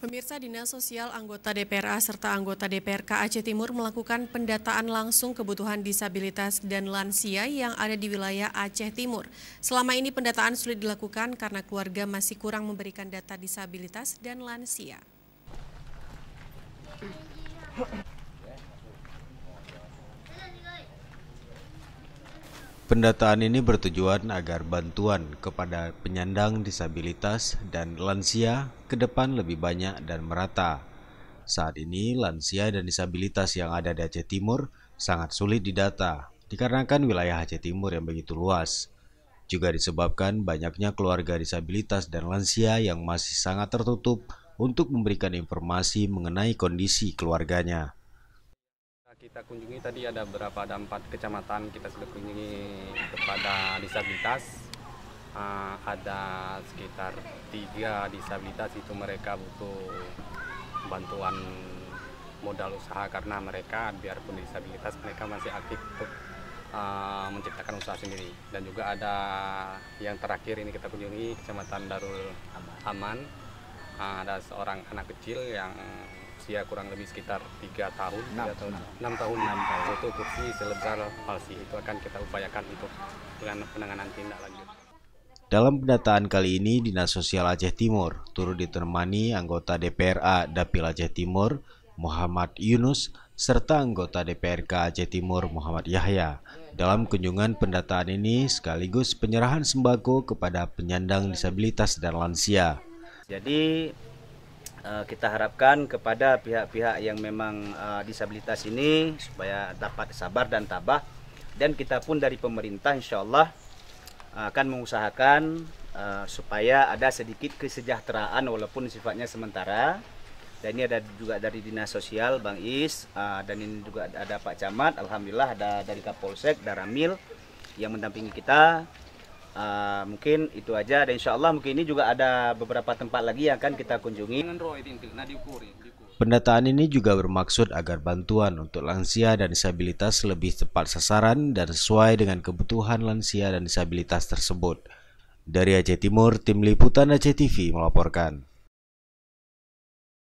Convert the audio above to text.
Pemirsa Dinas Sosial anggota DPRA serta anggota DPRK Aceh Timur melakukan pendataan langsung kebutuhan disabilitas dan lansia yang ada di wilayah Aceh Timur. Selama ini pendataan sulit dilakukan karena keluarga masih kurang memberikan data disabilitas dan lansia. Pendataan ini bertujuan agar bantuan kepada penyandang disabilitas dan lansia ke depan lebih banyak dan merata. Saat ini, lansia dan disabilitas yang ada di Aceh Timur sangat sulit didata, dikarenakan wilayah Aceh Timur yang begitu luas. Juga disebabkan banyaknya keluarga disabilitas dan lansia yang masih sangat tertutup untuk memberikan informasi mengenai kondisi keluarganya kita kunjungi tadi ada berapa? ada empat kecamatan kita sudah kunjungi kepada disabilitas uh, ada sekitar tiga disabilitas itu mereka butuh bantuan modal usaha karena mereka biarpun disabilitas mereka masih aktif untuk uh, menciptakan usaha sendiri dan juga ada yang terakhir ini kita kunjungi kecamatan Darul Aman uh, ada seorang anak kecil yang usia kurang lebih sekitar tiga tahun, 6, 3 tahun, 6, 6 tahun, 6 tahun. Itu kursi selebar palsi itu akan kita upayakan untuk penanganan tindak lanjut. Dalam pendataan kali ini, Dinas Sosial Aceh Timur turut ditemani anggota DPRA Dapil Aceh Timur, Muhammad Yunus, serta anggota DPRK Aceh Timur Muhammad Yahya. Dalam kunjungan pendataan ini sekaligus penyerahan sembako kepada penyandang disabilitas dan lansia. Jadi Eh, kita harapkan kepada pihak-pihak yang memang uh, disabilitas ini supaya dapat sabar dan tabah dan kita pun dari pemerintah insya Allah eh, akan mengusahakan uh, supaya ada sedikit kesejahteraan walaupun sifatnya sementara dan ini ada juga dari dinas sosial Bang Is uh, dan ini juga ada Pak Camat Alhamdulillah ada dari Kapolsek Daramil yang mendampingi kita Ah, mungkin itu aja dan insya Allah mungkin ini juga ada beberapa tempat lagi yang akan kita kunjungi. Nah, ya, Pendataan ini juga bermaksud agar bantuan untuk lansia dan disabilitas lebih tepat sasaran dan sesuai dengan kebutuhan lansia dan disabilitas tersebut. Dari Aceh Timur, Tim Liputan Aceh TV melaporkan.